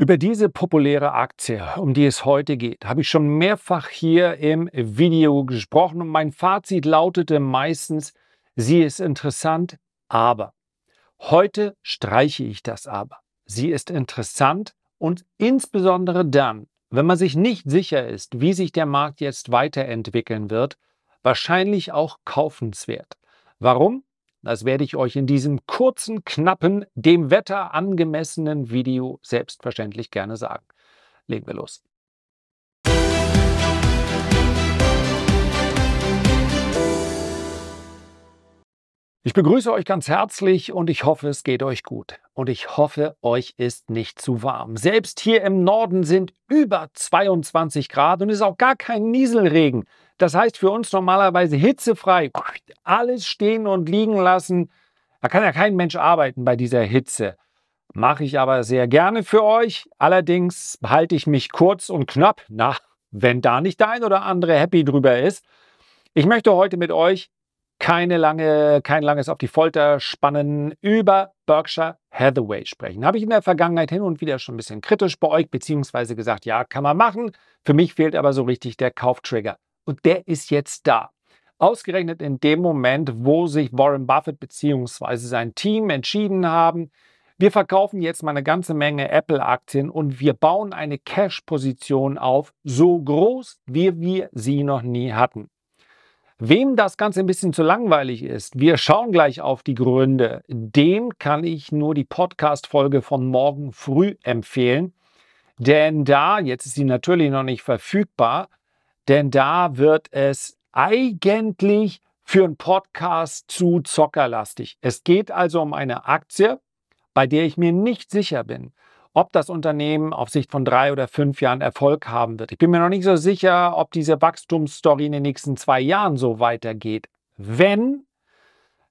Über diese populäre Aktie, um die es heute geht, habe ich schon mehrfach hier im Video gesprochen und mein Fazit lautete meistens, sie ist interessant, aber. Heute streiche ich das aber. Sie ist interessant und insbesondere dann, wenn man sich nicht sicher ist, wie sich der Markt jetzt weiterentwickeln wird, wahrscheinlich auch kaufenswert. Warum? Das werde ich euch in diesem kurzen, knappen, dem Wetter angemessenen Video selbstverständlich gerne sagen. Legen wir los. Ich begrüße euch ganz herzlich und ich hoffe, es geht euch gut. Und ich hoffe, euch ist nicht zu warm. Selbst hier im Norden sind über 22 Grad und es ist auch gar kein Nieselregen. Das heißt für uns normalerweise hitzefrei, alles stehen und liegen lassen. Da kann ja kein Mensch arbeiten bei dieser Hitze. Mache ich aber sehr gerne für euch. Allerdings halte ich mich kurz und knapp. Na, wenn da nicht der ein oder andere happy drüber ist. Ich möchte heute mit euch keine lange, kein langes auf die Folter spannen über Berkshire Hathaway sprechen. Habe ich in der Vergangenheit hin und wieder schon ein bisschen kritisch beäugt, beziehungsweise gesagt, ja, kann man machen. Für mich fehlt aber so richtig der Kauftrigger und der ist jetzt da. Ausgerechnet in dem Moment, wo sich Warren Buffett bzw. sein Team entschieden haben, wir verkaufen jetzt mal eine ganze Menge Apple-Aktien und wir bauen eine Cash-Position auf, so groß, wie wir sie noch nie hatten. Wem das Ganze ein bisschen zu langweilig ist, wir schauen gleich auf die Gründe. Dem kann ich nur die Podcast-Folge von morgen früh empfehlen. Denn da, jetzt ist sie natürlich noch nicht verfügbar, denn da wird es eigentlich für einen Podcast zu zockerlastig. Es geht also um eine Aktie, bei der ich mir nicht sicher bin, ob das Unternehmen auf Sicht von drei oder fünf Jahren Erfolg haben wird. Ich bin mir noch nicht so sicher, ob diese Wachstumsstory in den nächsten zwei Jahren so weitergeht. Wenn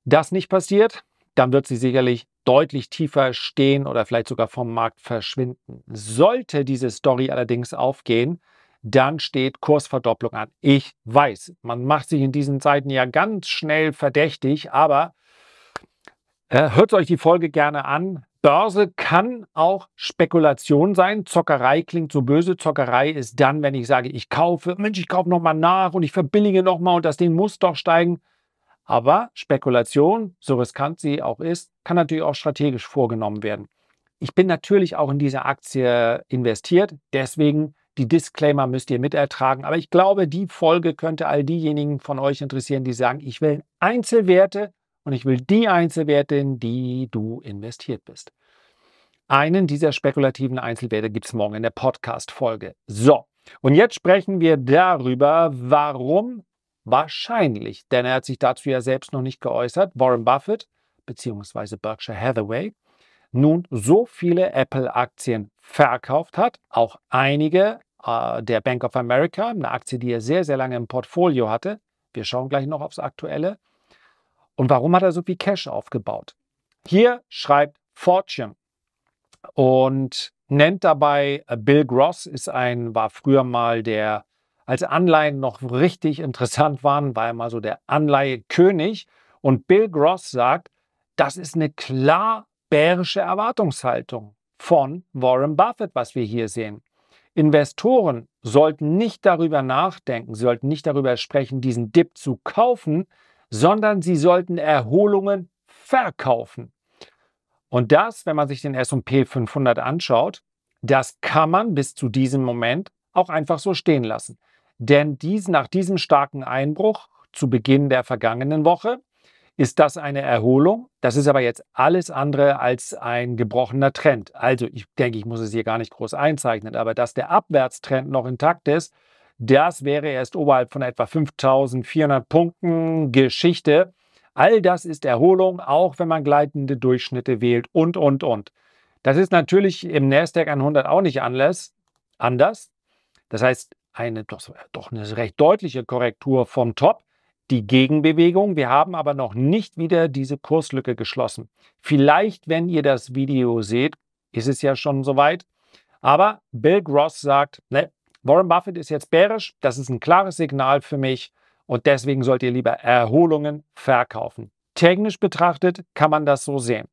das nicht passiert, dann wird sie sicherlich deutlich tiefer stehen oder vielleicht sogar vom Markt verschwinden. Sollte diese Story allerdings aufgehen, dann steht Kursverdopplung an. Ich weiß, man macht sich in diesen Zeiten ja ganz schnell verdächtig, aber äh, hört euch die Folge gerne an. Börse kann auch Spekulation sein. Zockerei klingt so böse. Zockerei ist dann, wenn ich sage, ich kaufe, Mensch, ich kaufe nochmal nach und ich verbillige nochmal und das Ding muss doch steigen. Aber Spekulation, so riskant sie auch ist, kann natürlich auch strategisch vorgenommen werden. Ich bin natürlich auch in diese Aktie investiert. Deswegen die Disclaimer müsst ihr mitertragen. Aber ich glaube, die Folge könnte all diejenigen von euch interessieren, die sagen, ich will Einzelwerte und ich will die Einzelwerte, in die du investiert bist. Einen dieser spekulativen Einzelwerte gibt es morgen in der Podcast-Folge. So, und jetzt sprechen wir darüber, warum wahrscheinlich, denn er hat sich dazu ja selbst noch nicht geäußert, Warren Buffett bzw. Berkshire Hathaway nun so viele Apple-Aktien verkauft hat, auch einige äh, der Bank of America, eine Aktie, die er sehr, sehr lange im Portfolio hatte. Wir schauen gleich noch aufs Aktuelle. Und warum hat er so viel Cash aufgebaut? Hier schreibt Fortune und nennt dabei äh, Bill Gross, ist ein, war früher mal der, als Anleihen noch richtig interessant waren, war er mal so der Anleihekönig. Und Bill Gross sagt, das ist eine klar bärische Erwartungshaltung von Warren Buffett, was wir hier sehen. Investoren sollten nicht darüber nachdenken, sie sollten nicht darüber sprechen, diesen Dip zu kaufen, sondern sie sollten Erholungen verkaufen. Und das, wenn man sich den SP 500 anschaut, das kann man bis zu diesem Moment auch einfach so stehen lassen. Denn dies, nach diesem starken Einbruch zu Beginn der vergangenen Woche ist das eine Erholung. Das ist aber jetzt alles andere als ein gebrochener Trend. Also ich denke, ich muss es hier gar nicht groß einzeichnen, aber dass der Abwärtstrend noch intakt ist, das wäre erst oberhalb von etwa 5400 Punkten Geschichte. All das ist Erholung, auch wenn man gleitende Durchschnitte wählt und, und, und. Das ist natürlich im NASDAQ 100 auch nicht anders. Das heißt, eine doch, eine recht deutliche Korrektur vom Top die Gegenbewegung. Wir haben aber noch nicht wieder diese Kurslücke geschlossen. Vielleicht, wenn ihr das Video seht, ist es ja schon soweit. Aber Bill Gross sagt, ne, Warren Buffett ist jetzt bärisch. Das ist ein klares Signal für mich. Und deswegen sollt ihr lieber Erholungen verkaufen. Technisch betrachtet kann man das so sehen.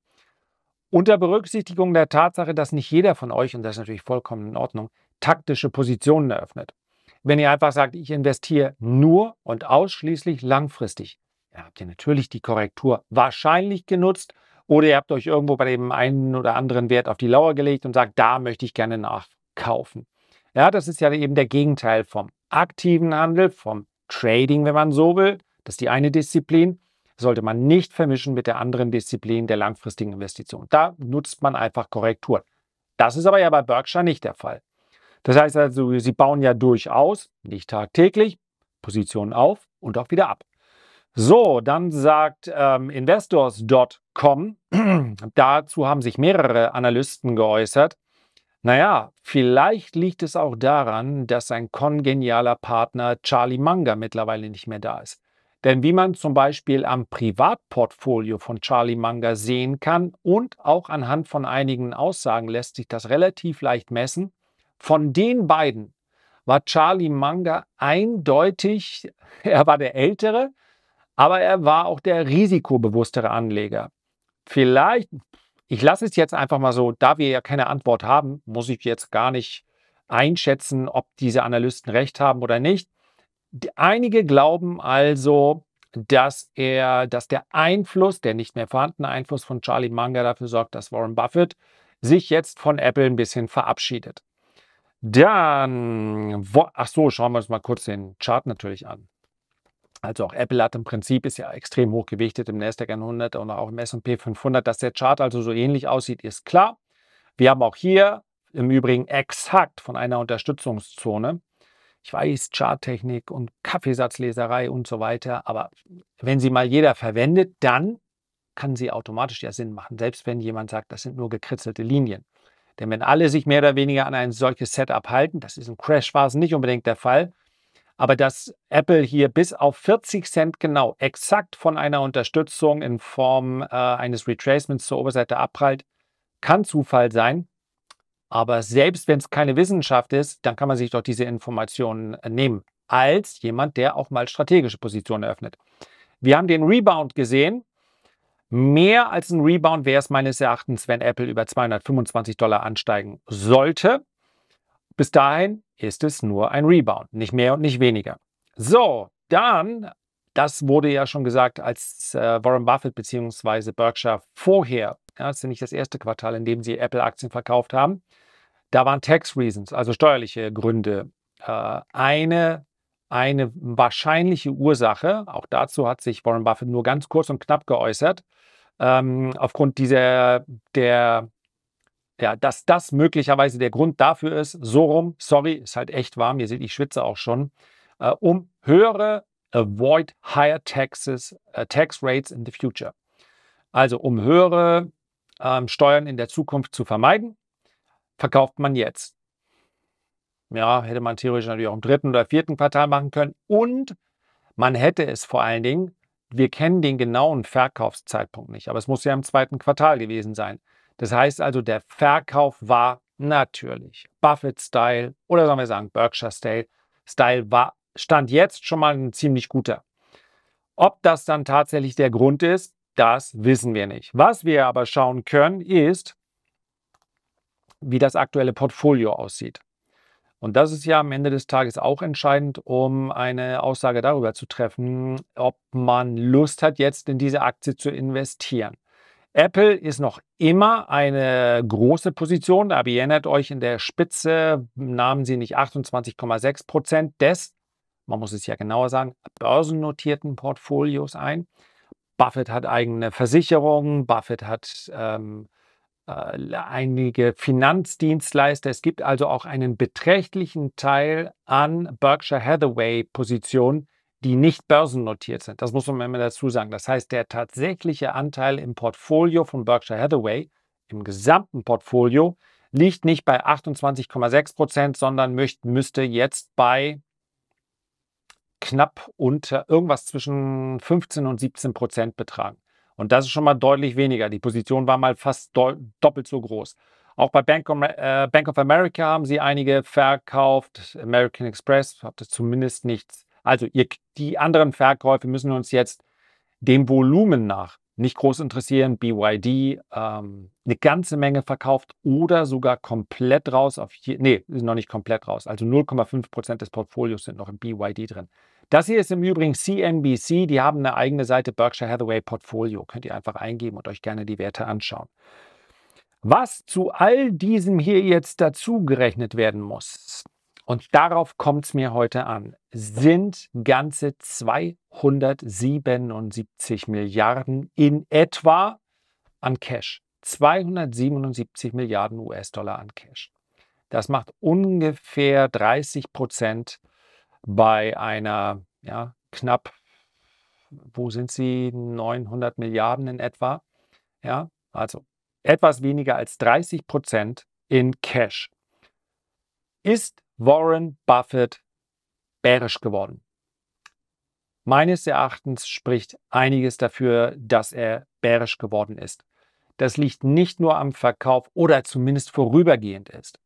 Unter Berücksichtigung der Tatsache, dass nicht jeder von euch, und das ist natürlich vollkommen in Ordnung, taktische Positionen eröffnet. Wenn ihr einfach sagt, ich investiere nur und ausschließlich langfristig, dann habt ihr natürlich die Korrektur wahrscheinlich genutzt oder ihr habt euch irgendwo bei dem einen oder anderen Wert auf die Lauer gelegt und sagt, da möchte ich gerne nachkaufen. Ja, das ist ja eben der Gegenteil vom aktiven Handel, vom Trading, wenn man so will. Das ist die eine Disziplin. sollte man nicht vermischen mit der anderen Disziplin der langfristigen Investition. Da nutzt man einfach Korrekturen. Das ist aber ja bei Berkshire nicht der Fall. Das heißt also, sie bauen ja durchaus, nicht tagtäglich, Positionen auf und auch wieder ab. So, dann sagt ähm, investors.com, dazu haben sich mehrere Analysten geäußert. Naja, vielleicht liegt es auch daran, dass sein kongenialer Partner Charlie Manga mittlerweile nicht mehr da ist. Denn wie man zum Beispiel am Privatportfolio von Charlie Manga sehen kann und auch anhand von einigen Aussagen lässt sich das relativ leicht messen, von den beiden war Charlie Manga eindeutig, er war der Ältere, aber er war auch der risikobewusstere Anleger. Vielleicht, ich lasse es jetzt einfach mal so, da wir ja keine Antwort haben, muss ich jetzt gar nicht einschätzen, ob diese Analysten recht haben oder nicht. Einige glauben also, dass er, dass der Einfluss, der nicht mehr vorhandene Einfluss von Charlie Munger dafür sorgt, dass Warren Buffett sich jetzt von Apple ein bisschen verabschiedet. Dann, wo, ach so, schauen wir uns mal kurz den Chart natürlich an. Also auch Apple hat im Prinzip, ist ja extrem hochgewichtet im Nasdaq 100 und auch im S&P 500. Dass der Chart also so ähnlich aussieht, ist klar. Wir haben auch hier im Übrigen exakt von einer Unterstützungszone. Ich weiß, Charttechnik und Kaffeesatzleserei und so weiter, aber wenn sie mal jeder verwendet, dann kann sie automatisch ja Sinn machen, selbst wenn jemand sagt, das sind nur gekritzelte Linien. Denn wenn alle sich mehr oder weniger an ein solches Setup halten, das ist im Crash war es nicht unbedingt der Fall, aber dass Apple hier bis auf 40 Cent genau exakt von einer Unterstützung in Form äh, eines Retracements zur Oberseite abprallt, kann Zufall sein. Aber selbst wenn es keine Wissenschaft ist, dann kann man sich doch diese Informationen äh, nehmen, als jemand, der auch mal strategische Positionen eröffnet. Wir haben den Rebound gesehen Mehr als ein Rebound wäre es meines Erachtens, wenn Apple über 225 Dollar ansteigen sollte. Bis dahin ist es nur ein Rebound, nicht mehr und nicht weniger. So, dann, das wurde ja schon gesagt, als äh, Warren Buffett bzw. Berkshire vorher, ja, das ist ja nicht das erste Quartal, in dem sie Apple-Aktien verkauft haben, da waren Tax Reasons, also steuerliche Gründe, äh, eine eine wahrscheinliche Ursache, auch dazu hat sich Warren Buffett nur ganz kurz und knapp geäußert, ähm, aufgrund dieser, der, ja, dass das möglicherweise der Grund dafür ist, so rum, sorry, ist halt echt warm, ihr seht, ich schwitze auch schon, äh, um höhere Avoid Higher Taxes, uh, Tax Rates in the Future. Also um höhere ähm, Steuern in der Zukunft zu vermeiden, verkauft man jetzt. Ja, hätte man theoretisch natürlich auch im dritten oder vierten Quartal machen können. Und man hätte es vor allen Dingen, wir kennen den genauen Verkaufszeitpunkt nicht, aber es muss ja im zweiten Quartal gewesen sein. Das heißt also, der Verkauf war natürlich Buffett-Style oder sollen wir sagen Berkshire-Style. Style war, stand jetzt schon mal ein ziemlich guter. Ob das dann tatsächlich der Grund ist, das wissen wir nicht. Was wir aber schauen können, ist, wie das aktuelle Portfolio aussieht. Und das ist ja am Ende des Tages auch entscheidend, um eine Aussage darüber zu treffen, ob man Lust hat, jetzt in diese Aktie zu investieren. Apple ist noch immer eine große Position, aber ihr erinnert euch, in der Spitze nahmen sie nicht 28,6 Prozent des, man muss es ja genauer sagen, börsennotierten Portfolios ein. Buffett hat eigene Versicherungen, Buffett hat ähm, äh, einige Finanzdienstleister. Es gibt also auch einen beträchtlichen Teil an Berkshire Hathaway-Positionen, die nicht börsennotiert sind. Das muss man immer dazu sagen. Das heißt, der tatsächliche Anteil im Portfolio von Berkshire Hathaway, im gesamten Portfolio, liegt nicht bei 28,6 Prozent, sondern müsste jetzt bei knapp unter irgendwas zwischen 15 und 17 Prozent betragen. Und das ist schon mal deutlich weniger. Die Position war mal fast doppelt so groß. Auch bei Bank of, äh, Bank of America haben sie einige verkauft. American Express hatte zumindest nichts. Also ihr, die anderen Verkäufe müssen uns jetzt dem Volumen nach nicht groß interessieren. BYD ähm, eine ganze Menge verkauft oder sogar komplett raus. Auf hier, nee, sind noch nicht komplett raus. Also 0,5 Prozent des Portfolios sind noch im BYD drin. Das hier ist im Übrigen CNBC, die haben eine eigene Seite Berkshire Hathaway Portfolio. Könnt ihr einfach eingeben und euch gerne die Werte anschauen. Was zu all diesem hier jetzt dazu gerechnet werden muss, und darauf kommt es mir heute an, sind ganze 277 Milliarden in etwa an Cash. 277 Milliarden US-Dollar an Cash. Das macht ungefähr 30 Prozent bei einer ja, knapp, wo sind sie, 900 Milliarden in etwa. Ja, also etwas weniger als 30 Prozent in Cash. Ist Warren Buffett bärisch geworden? Meines Erachtens spricht einiges dafür, dass er bärisch geworden ist. Das liegt nicht nur am Verkauf oder zumindest vorübergehend ist.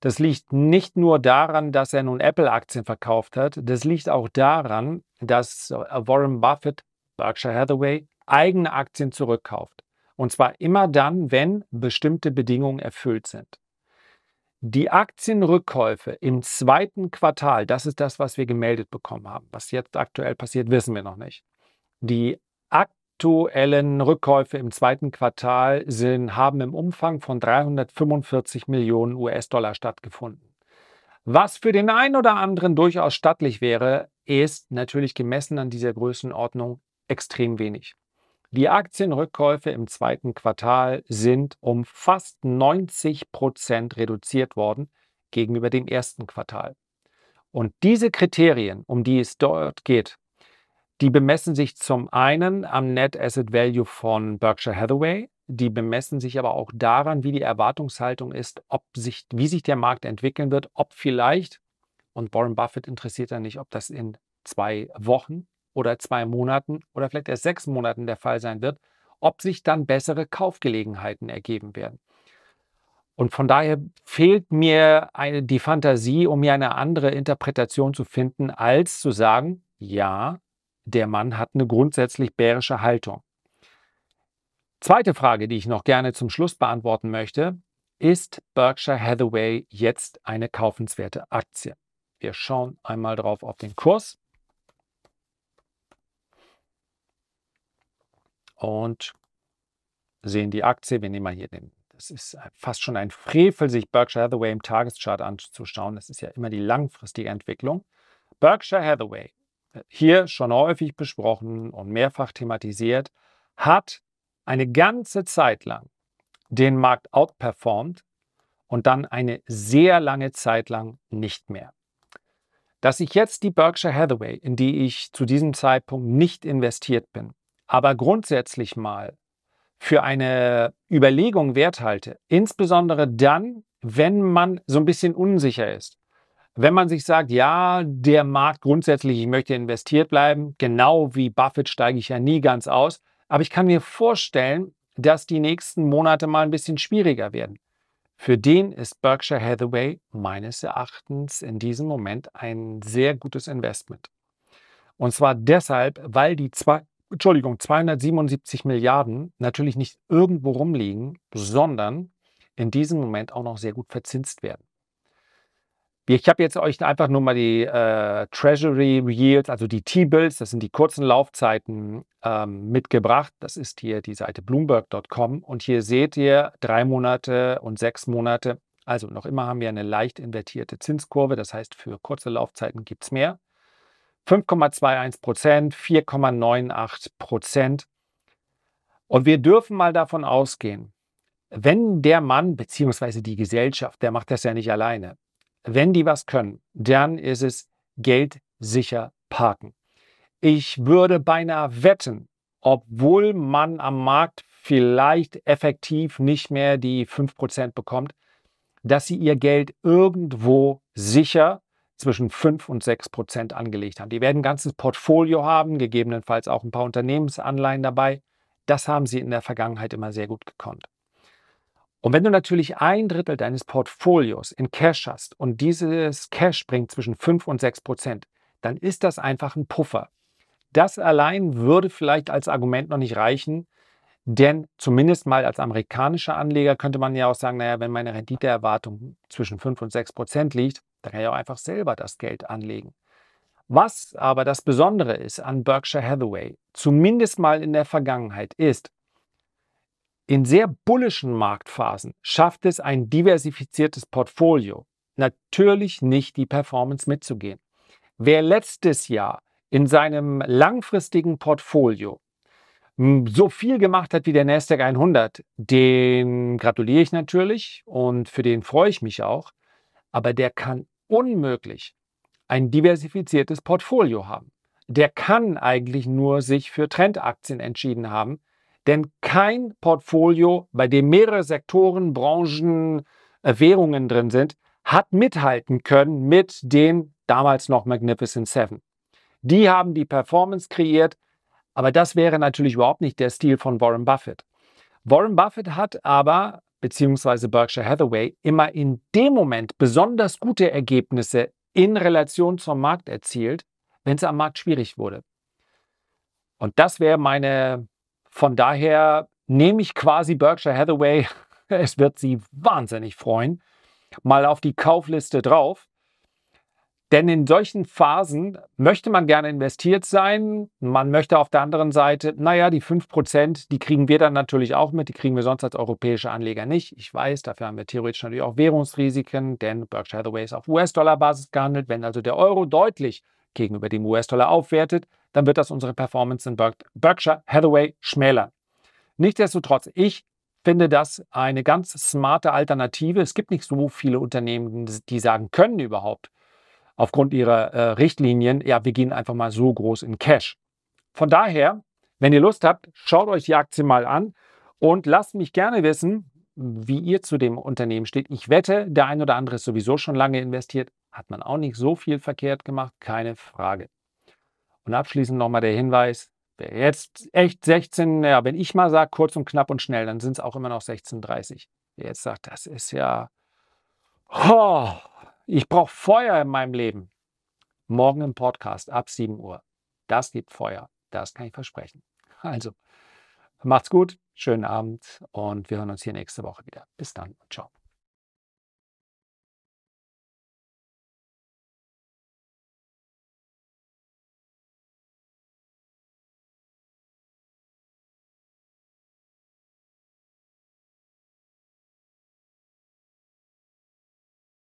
Das liegt nicht nur daran, dass er nun Apple-Aktien verkauft hat, das liegt auch daran, dass äh, Warren Buffett, Berkshire Hathaway, eigene Aktien zurückkauft. Und zwar immer dann, wenn bestimmte Bedingungen erfüllt sind. Die Aktienrückkäufe im zweiten Quartal, das ist das, was wir gemeldet bekommen haben. Was jetzt aktuell passiert, wissen wir noch nicht. Die Ak aktuellen Rückkäufe im zweiten Quartal sind, haben im Umfang von 345 Millionen US-Dollar stattgefunden. Was für den einen oder anderen durchaus stattlich wäre, ist natürlich gemessen an dieser Größenordnung extrem wenig. Die Aktienrückkäufe im zweiten Quartal sind um fast 90 Prozent reduziert worden gegenüber dem ersten Quartal. Und diese Kriterien, um die es dort geht, die bemessen sich zum einen am Net Asset Value von Berkshire Hathaway. Die bemessen sich aber auch daran, wie die Erwartungshaltung ist, ob sich, wie sich der Markt entwickeln wird, ob vielleicht, und Warren Buffett interessiert da nicht, ob das in zwei Wochen oder zwei Monaten oder vielleicht erst sechs Monaten der Fall sein wird, ob sich dann bessere Kaufgelegenheiten ergeben werden. Und von daher fehlt mir eine, die Fantasie, um mir eine andere Interpretation zu finden, als zu sagen, ja, der Mann hat eine grundsätzlich bärische Haltung. Zweite Frage, die ich noch gerne zum Schluss beantworten möchte, ist Berkshire Hathaway jetzt eine kaufenswerte Aktie? Wir schauen einmal drauf auf den Kurs. Und sehen die Aktie, wir nehmen mal hier den, das ist fast schon ein Frevel, sich Berkshire Hathaway im Tageschart anzuschauen. Das ist ja immer die langfristige Entwicklung. Berkshire Hathaway äh, hier schon häufig besprochen und mehrfach thematisiert, hat eine ganze Zeit lang den Markt outperformed und dann eine sehr lange Zeit lang nicht mehr. Dass ich jetzt die Berkshire Hathaway, in die ich zu diesem Zeitpunkt nicht investiert bin, aber grundsätzlich mal für eine Überlegung wert halte, insbesondere dann, wenn man so ein bisschen unsicher ist, wenn man sich sagt, ja, der Markt grundsätzlich, ich möchte investiert bleiben, genau wie Buffett steige ich ja nie ganz aus, aber ich kann mir vorstellen, dass die nächsten Monate mal ein bisschen schwieriger werden. Für den ist Berkshire Hathaway meines Erachtens in diesem Moment ein sehr gutes Investment. Und zwar deshalb, weil die zwei, Entschuldigung, 277 Milliarden natürlich nicht irgendwo rumliegen, sondern in diesem Moment auch noch sehr gut verzinst werden. Ich habe jetzt euch einfach nur mal die äh, Treasury Yields, also die T-Bills, das sind die kurzen Laufzeiten ähm, mitgebracht. Das ist hier die Seite bloomberg.com und hier seht ihr drei Monate und sechs Monate. Also noch immer haben wir eine leicht invertierte Zinskurve, das heißt für kurze Laufzeiten gibt es mehr. 5,21 Prozent, 4,98 Prozent. Und wir dürfen mal davon ausgehen, wenn der Mann bzw. die Gesellschaft, der macht das ja nicht alleine, wenn die was können, dann ist es Geld sicher parken. Ich würde beinahe wetten, obwohl man am Markt vielleicht effektiv nicht mehr die 5% bekommt, dass sie ihr Geld irgendwo sicher zwischen 5 und 6 Prozent angelegt haben. Die werden ein ganzes Portfolio haben, gegebenenfalls auch ein paar Unternehmensanleihen dabei. Das haben sie in der Vergangenheit immer sehr gut gekonnt. Und wenn du natürlich ein Drittel deines Portfolios in Cash hast und dieses Cash bringt zwischen 5 und 6 Prozent, dann ist das einfach ein Puffer. Das allein würde vielleicht als Argument noch nicht reichen, denn zumindest mal als amerikanischer Anleger könnte man ja auch sagen, naja, wenn meine Renditeerwartung zwischen 5 und 6 Prozent liegt, dann kann ich auch einfach selber das Geld anlegen. Was aber das Besondere ist an Berkshire Hathaway, zumindest mal in der Vergangenheit, ist, in sehr bullischen Marktphasen schafft es ein diversifiziertes Portfolio natürlich nicht, die Performance mitzugehen. Wer letztes Jahr in seinem langfristigen Portfolio so viel gemacht hat wie der Nasdaq 100, den gratuliere ich natürlich und für den freue ich mich auch, aber der kann unmöglich ein diversifiziertes Portfolio haben. Der kann eigentlich nur sich für Trendaktien entschieden haben, denn kein Portfolio, bei dem mehrere Sektoren, Branchen, äh, Währungen drin sind, hat mithalten können mit den damals noch Magnificent Seven. Die haben die Performance kreiert, aber das wäre natürlich überhaupt nicht der Stil von Warren Buffett. Warren Buffett hat aber, beziehungsweise Berkshire Hathaway, immer in dem Moment besonders gute Ergebnisse in Relation zum Markt erzielt, wenn es am Markt schwierig wurde. Und das wäre meine von daher nehme ich quasi Berkshire Hathaway, es wird sie wahnsinnig freuen, mal auf die Kaufliste drauf. Denn in solchen Phasen möchte man gerne investiert sein. Man möchte auf der anderen Seite, naja, die 5%, die kriegen wir dann natürlich auch mit, die kriegen wir sonst als europäische Anleger nicht. Ich weiß, dafür haben wir theoretisch natürlich auch Währungsrisiken, denn Berkshire Hathaway ist auf US-Dollar-Basis gehandelt. Wenn also der Euro deutlich gegenüber dem US-Dollar aufwertet, dann wird das unsere Performance in Berkshire Hathaway schmälern. Nichtsdestotrotz, ich finde das eine ganz smarte Alternative. Es gibt nicht so viele Unternehmen, die sagen können überhaupt aufgrund ihrer äh, Richtlinien, ja, wir gehen einfach mal so groß in Cash. Von daher, wenn ihr Lust habt, schaut euch die Aktie mal an und lasst mich gerne wissen, wie ihr zu dem Unternehmen steht. Ich wette, der ein oder andere ist sowieso schon lange investiert, hat man auch nicht so viel verkehrt gemacht, keine Frage. Und abschließend nochmal der Hinweis, wer jetzt echt 16, ja, wenn ich mal sage, kurz und knapp und schnell, dann sind es auch immer noch 16.30. Wer jetzt sagt, das ist ja, oh, ich brauche Feuer in meinem Leben. Morgen im Podcast ab 7 Uhr. Das gibt Feuer. Das kann ich versprechen. Also, macht's gut, schönen Abend und wir hören uns hier nächste Woche wieder. Bis dann und ciao.